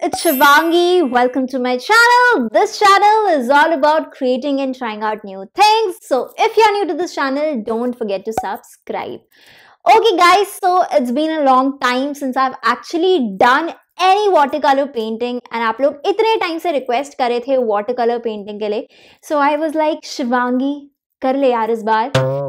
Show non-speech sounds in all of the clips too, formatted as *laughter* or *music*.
it's Shivangi. Welcome to my channel. This channel is all about creating and trying out new things. So if you're new to this channel, don't forget to subscribe. Okay guys, so it's been a long time since I've actually done any watercolor painting, and and आप लोग इतने time request request करे थे so colour painting के लिए so I was like Shivangi कर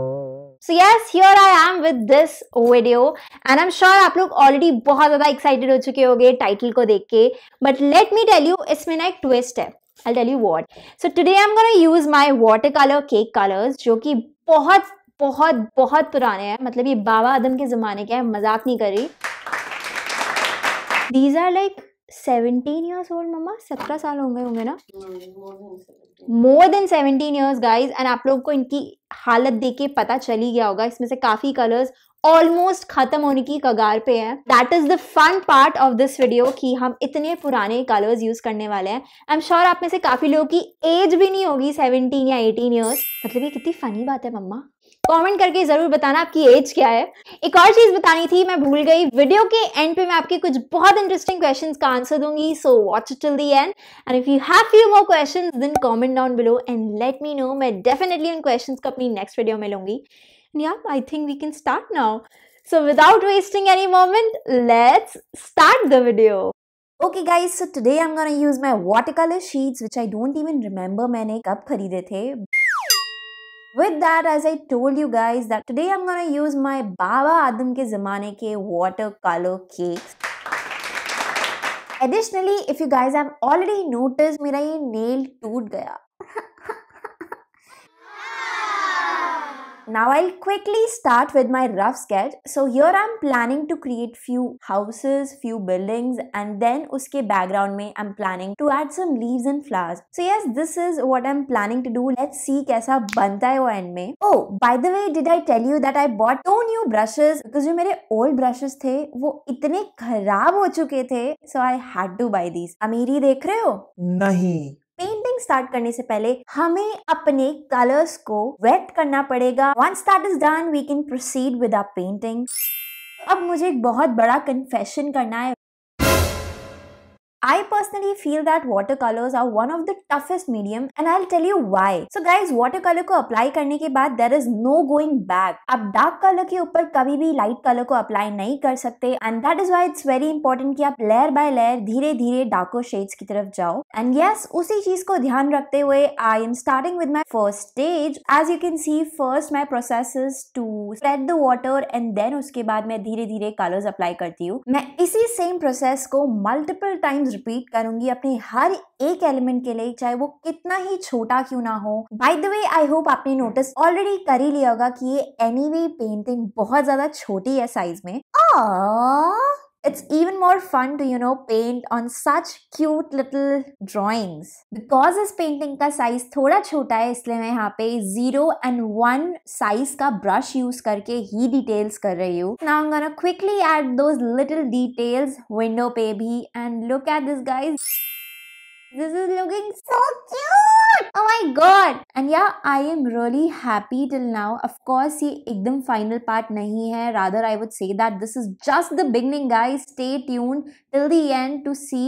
so yes here I am with this video and I am sure आप लोग ऑलरेडी बहुत ज़्यादा एक्साइटेड हो चुके होंगे टाइटल को देख के but let me tell you इसमें ना एक ट्विस्ट है I tell you what so today I am gonna use my water colour cake colours जो कि बहुत बहुत बहुत पुराने हैं मतलब ये बाबा आदम के ज़माने के हैं मजाक नहीं कर रही these are like seventeen years old मम्मा सत्रह साल होंगे होंगे ना more than seventeen years guys and आप लोग को इनकी हालत देख के पता चल ही गया होगा इसमें से काफ़ी कलर्स ऑलमोस्ट खत्म होने की कगार पे है that is the fun part of this video कि हम इतने पुराने कलर्स यूज करने वाले हैं आई एम श्योर आप में से काफी लोगों की एज भी नहीं होगी सेवनटीन या एटीन ईयर्स मतलब ये कितनी फनी बात है मम्मा कमेंट करके जरूर बताना आपकी एज क्या है एक और चीज बतानी थी मैं भूल गई वीडियो के एंड पे मैं आपके कुछ बहुत इंटरेस्टिंग क्वेश्चंस का आंसर दूंगी so watch till the end and if you have few more questions then comment down below and let me know मैं डेफिनेटली उन क्वेश्चन को अपनी नेक्स्ट वीडियो में लूंगी I think we can start now so without wasting any moment let's start the video okay video. So guys, I am gonna use use my colour sheets which I don't even remember मैंने कब खरीदे थे With that, as I told you guys that today I'm gonna use my Baba Adam ke Zamane ke watercolor cakes. Additionally, if you guys have already noticed, my nail टूट gaya. *laughs* Now I'll quickly start with my rough sketch. So here I'm planning to create few houses, few buildings and then uske background mein I'm planning to add some leaves and flowers. So yes, this is what I'm planning to do. Let's see kaisa banta hai wo end mein Oh, by the way, did I tell you that I bought two new brushes because jo mere old brushes the wo itne kharab ho chuke the So I had to buy these. ameeri dekh rahe ho nahi painting start करने से पहले हमें अपने colours को wait करना पड़ेगा once that is done we can proceed with our painting अब मुझे एक बहुत बड़ा कन्फेशन करना है I personally feel that watercolors are one of the toughest medium and I'll tell you why. So guys, watercolor को अप्लाई करने के बाद there is no going back. आप डार्क कलर के ऊपर कभी भी लाइट कलर को अप्लाई नहीं कर सकते and that is why it's very important कि आप लेयर बाय लेयर धीरे धीरे डार्को शेड्स की तरफ जाओ एंड यस yes, उसी चीज को ध्यान रखते हुए I am starting with my first stage as you can see first my process to spread the water and then उसके बाद मैं धीरे धीरे कलर्स अप्लाई करती हूँ मैं इसी सेम प्रोसेस को मल्टीपल टाइम्स रिपीट करूंगी अपने हर एक एलिमेंट के लिए चाहे वो कितना ही छोटा क्यों ना हो by the way I hope आपने नोटिस ऑलरेडी कर ही लिया होगा कि ये एनी anyway, पेंटिंग बहुत ज्यादा छोटी है साइज में आ It's even more fun to, you know, paint on such cute little drawings. Because this painting का size थोड़ा छोटा है इसलिए मैं यहाँ पे 0 and 1 size ka brush use करके ही details कर रही Now I'm gonna quickly add those little details window पे and look at this guys. This is looking so cute! Oh my god! And yeah, I am really happy till now. Of course, ye ekdam final part nahi hai. Rather, I would say that this is just the beginning, guys. Stay tuned till the end to see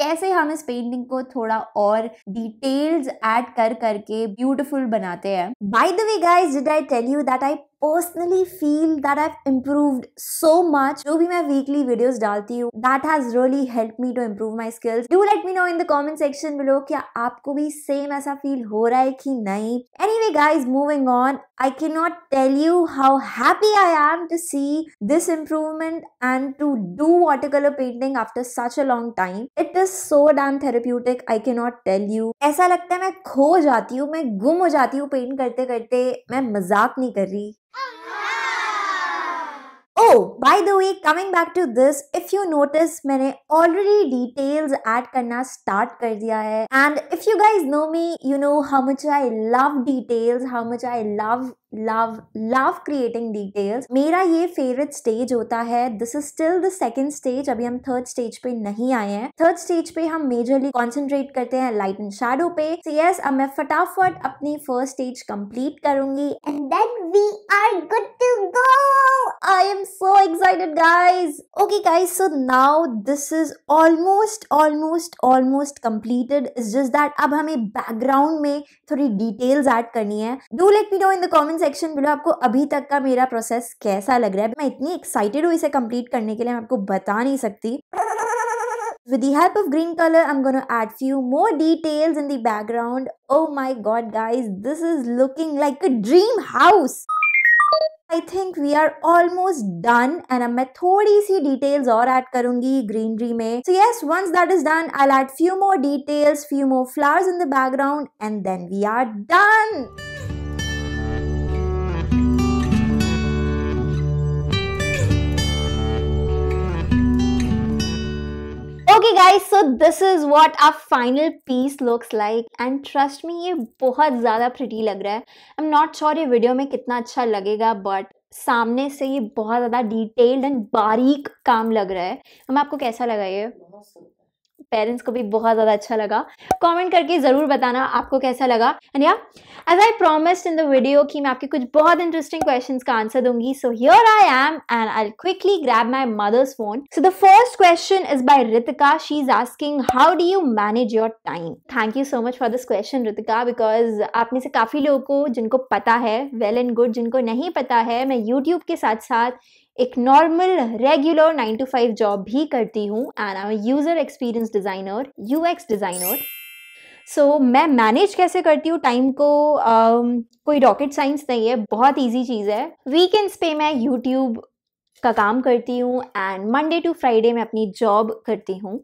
कैसे हम इस painting को थोड़ा और details add कर करके beautiful बनाते हैं by the way guys did I tell you that I personally feel that I improved so much जो भी मैं वीकली वीडियोस डालती हूँ that has really help me to improve my skills do let me know in the comment section below क्या आपको भी same ऐसा feel हो रहा है कि नहीं any way guys moving on I can not tell you how happy I am to see this improvement and to do water colour painting after such a long time it is so damn therapeutic I not tell you ऐसा लगता है मैं खो जाती हूँ मैं गुम हो जाती हूँ पेंट करते करते मैं मजाक नहीं कर रही oh by the way coming back to this if you notice मैंने ऑलरेडी डिटेल्स ऐड करना स्टार्ट कर दिया है and if you guys know me you know how much I love details how much I love love love creating details मेरा ये favourite stage होता है this is still the second stage अभी हम थर्ड स्टेज पे नहीं आए हैं थर्ड स्टेज पे हम मेजरली कॉन्सेंट्रेट करते हैं लाइट एंड शेडो पे सो यस अब मैं फटाफट अपनी फर्स्ट स्टेज कंप्लीट करूंगी and then we are good I am so excited guys okay guys so now this is almost almost almost completed is just that अब हमें background में थोड़ी डिटेल्स एड करनी है do let me know in the comment section below आपको अभी तक का मेरा प्रोसेस कैसा लग रहा है मैं इतनी एक्साइटेड हूँ इसे कम्प्लीट करने के लिए मैं आपको बता नहीं सकती With the help of green color, I'm gonna add few more details in the background. Oh my god, guys, this is looking like a dream house! I think we are almost done and a method easy details or add करूंगी greenery में So yes, once that is done, I'll add few more details, few more flowers in the background and then we are done! Okay guys so this is what our final piece looks like and trust me ये बहुत ज़्यादा pretty लग रहा है I am not sure ये video में कितना अच्छा लगेगा बट सामने से ये बहुत ज़्यादा डिटेल्ड एंड बारीक काम लग रहा है हम आपको कैसा लगा ये पेरेंट्स को भी बहुत ज़्यादा अच्छा लगा कमेंट करके ज़रूर बताना आपको कैसा लगा एंड या as I promised in the video कि मैं आपके कुछ बहुत इंटरेस्टिंग क्वेश्चंस का आंसर दूंगी so here I am and I quickly grab my mother's phone so the first question is by Ritika she is asking how do you manage your time thank you so much for this question Ritika because आप में से काफ़ी लोगों को जिनको पता है well and good जिनको नहीं पता है मैं यूट्यूब के साथ साथ एक normal regular nine to five job भी करती हूँ and I user experience designer U X designer so मैं मैनेज कैसे करती हूँ टाइम को um, कोई रॉकेट साइंस नहीं है बहुत ईजी चीज़ है वीकेंड्स पे मैं यूट्यूब का काम करती हूँ एंड मंडे टू फ्राइडे मैं अपनी जॉब करती हूँ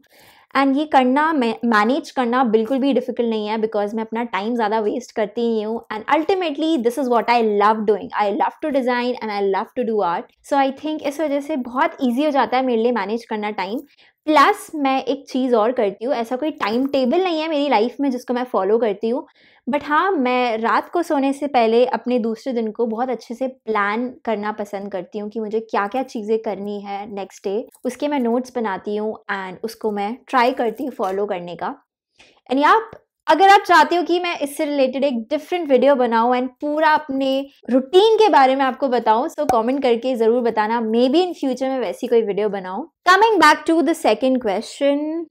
एंड ये करना मैनेज करना बिल्कुल भी डिफिकल्ट नहीं है बिकॉज मैं अपना टाइम ज़्यादा वेस्ट करती ही हूँ and ultimately this is what I love doing I love to design and I love to do art so I think इस वजह से बहुत ईजी हो जाता है मेरे लिए मैनेज करना टाइम प्लस मैं एक चीज़ और करती हूँ ऐसा कोई टाइम टेबल नहीं है मेरी लाइफ में जिसको मैं फॉलो करती हूँ बट हाँ मैं रात को सोने से पहले अपने दूसरे दिन को बहुत अच्छे से प्लान करना पसंद करती हूँ कि मुझे क्या क्या चीज़ें करनी है नेक्स्ट डे उसके मैं नोट्स बनाती हूँ एंड उसको मैं ट्राई करती हूँ फॉलो करने का एंड आप अगर आप चाहते हो कि मैं इससे रिलेटेड एक डिफरेंट वीडियो बनाऊं एंड पूरा अपने रूटीन के बारे में आपको बताऊं सो कमेंट करके ज़रूर बताना मे बी इन फ्यूचर में वैसी कोई वीडियो बनाऊं coming back to the second question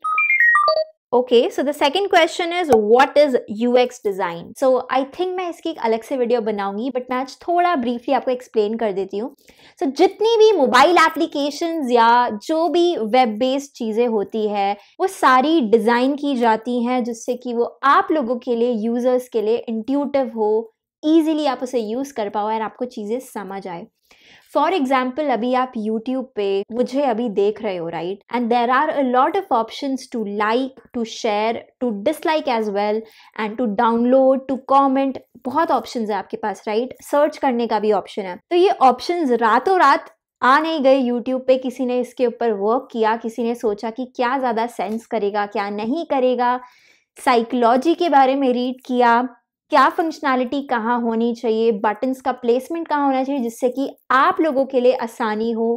okay so the second question is what is U X design so I think मैं इसकी एक अलग से वीडियो बनाऊंगी बट मैं आज थोड़ा ब्रीफली आपको एक्सप्लेन कर देती हूँ सो so, जितनी भी मोबाइल एप्लीकेशन या जो भी वेब बेस्ड चीज़ें होती है वो सारी डिज़ाइन की जाती हैं जिससे कि वो आप लोगों के लिए यूजर्स के लिए इंट्यूटिव हो ईजिली आप उसे यूज़ कर पाओ और आपको चीज़ें समझ आए फॉर एग्जाम्पल अभी आप यूट्यूब पे मुझे अभी देख रहे हो right and there are a lot of option to like to share to dislike as well and to download to comment बहुत ऑप्शन है आपके पास राइट right? सर्च करने का भी ऑप्शन है तो ये ऑप्शन रातों रात आ नहीं गए यूट्यूब पे किसी ने इसके ऊपर वर्क किया किसी ने सोचा कि क्या ज़्यादा सेंस करेगा क्या नहीं करेगा साइकोलॉजी के बारे में रीड किया क्या फंक्शनैलिटी कहाँ होनी चाहिए बटन्स का प्लेसमेंट कहाँ होना चाहिए जिससे कि आप लोगों के लिए आसानी हो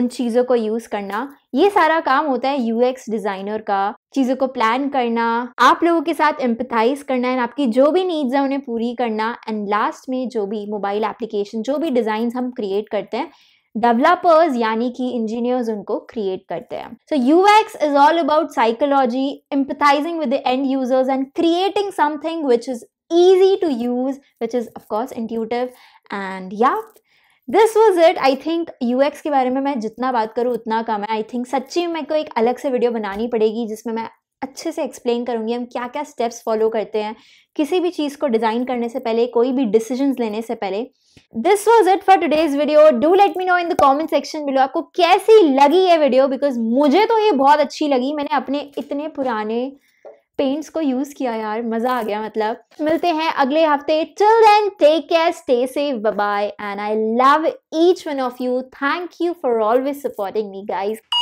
उन चीज़ों को यूज़ करना ये सारा काम होता है यूएक्स डिज़ाइनर का चीज़ों को प्लान करना आप लोगों के साथ एम्पथाइज करना एंड आपकी जो भी नीड्स हैं उन्हें पूरी करना एंड लास्ट में जो भी मोबाइल एप्लीकेशन जो भी डिज़ाइन हम क्रिएट करते हैं डेवलपर्स यानी कि इंजीनियर्स उनको क्रिएट करते हैं so U X is all about psychology empathising with the end users and creating something which is easy to use, which is of course intuitive. And yeah, this was it I think U के बारे में मैं जितना बात करूँ उतना कम है I think सच्ची में मेरे को एक अलग से वीडियो बनानी पड़ेगी जिसमें मैं अच्छे से एक्सप्लेन करूँगी हम क्या क्या स्टेप्स फॉलो करते हैं किसी भी चीज़ को डिज़ाइन करने से पहले कोई भी डिसीजन लेने से पहले this was it for today's video do let me know in the comment section below आपको कैसी लगी ये वीडियो बिकॉज मुझे तो ये बहुत अच्छी लगी मैंने अपने इतने पुराने पेंट्स को यूज़ किया यार मज़ा आ गया मतलब मिलते हैं अगले हफ्ते till then take care stay safe bye and I love each one of you thank you for always supporting me guys